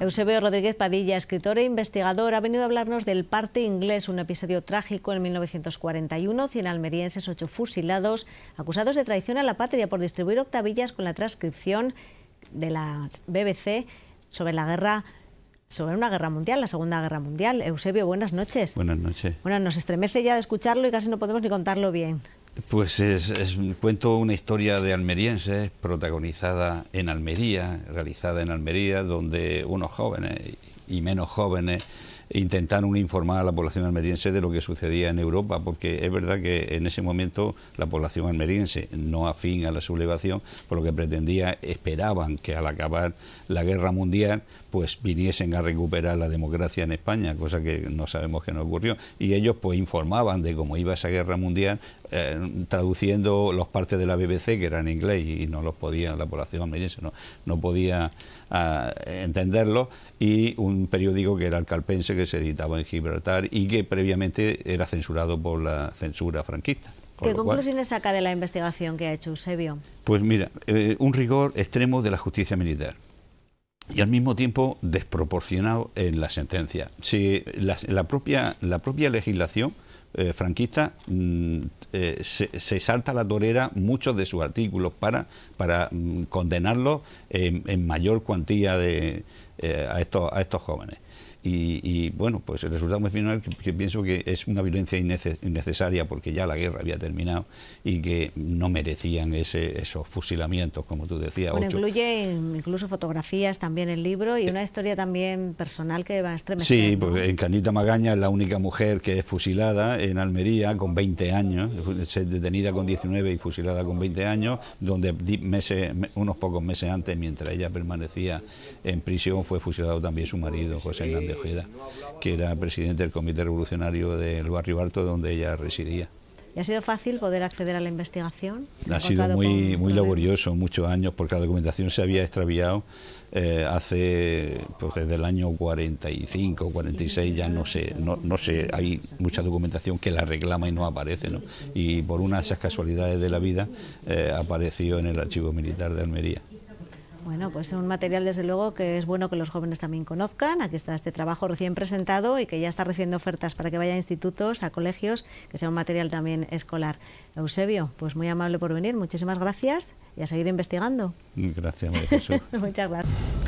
Eusebio Rodríguez Padilla, escritor e investigador, ha venido a hablarnos del parte inglés, un episodio trágico en 1941, 100 almerienses, ocho fusilados, acusados de traición a la patria por distribuir octavillas con la transcripción de la BBC sobre la guerra sobre una guerra mundial, la Segunda Guerra Mundial. Eusebio, buenas noches. Buenas noches. Bueno, nos estremece ya de escucharlo y casi no podemos ni contarlo bien. Pues es, cuento una historia de almerienses protagonizada en Almería, realizada en Almería, donde unos jóvenes y menos jóvenes intentaron informar a la población almeriense de lo que sucedía en Europa, porque es verdad que en ese momento la población almeriense, no afín a la sublevación, por lo que pretendía, esperaban que al acabar la guerra mundial, pues viniesen a recuperar la democracia en España, cosa que no sabemos que no ocurrió. Y ellos pues informaban de cómo iba esa guerra mundial, eh, traduciendo los partes de la BBC que eran en inglés y no los podía, la población almeriense no, podía ah, entenderlo, y un periódico que era el Calpense, que se editaba en Gibraltar y que previamente era censurado por la censura franquista. ¿Qué conclusiones saca de la investigación que ha hecho Eusebio? Pues mira, eh, un rigor extremo de la justicia militar y al mismo tiempo desproporcionado en la sentencia. Si la, propia, la propia legislación eh, franquista mm, eh, se, salta a la torera muchos de sus artículos para, para mm, condenarlos en, mayor cuantía de, a, estos, a estos jóvenes y, y bueno, pues el resultado final que, pienso que es una violencia innecesaria porque ya la guerra había terminado y que no merecían ese, esos fusilamientos, como tú decías. incluye incluso fotografías también el libro y eh, una historia también personal que va a estremecer. Sí, porque en Canita Magaña es la única mujer que es fusilada en Almería con 20 años, detenida con 19 y fusilada con 20 años, donde meses, unos pocos meses antes, mientras ella permanecía en prisión, fue fusilado también su marido, José Hernández. Ojeda, que era presidente del Comité Revolucionario del Barrio Alto, donde ella residía. ¿Y ha sido fácil poder acceder a la investigación? Ha sido muy, muy laborioso, muchos años, porque la documentación se había extraviado eh, hace, pues, desde el año 45, 46, ya no sé, no, no sé, hay mucha documentación que la reclama y no aparece, Y por una de esas casualidades de la vida eh, apareció en el Archivo Militar de Almería. Bueno, pues es un material desde luego que es bueno que los jóvenes también conozcan. Aquí está este trabajo recién presentado y que ya está recibiendo ofertas para que vaya a institutos, a colegios, que sea un material también escolar. Eusebio, pues muy amable por venir, muchísimas gracias y a seguir investigando. Gracias, María Jesús. Muchas gracias.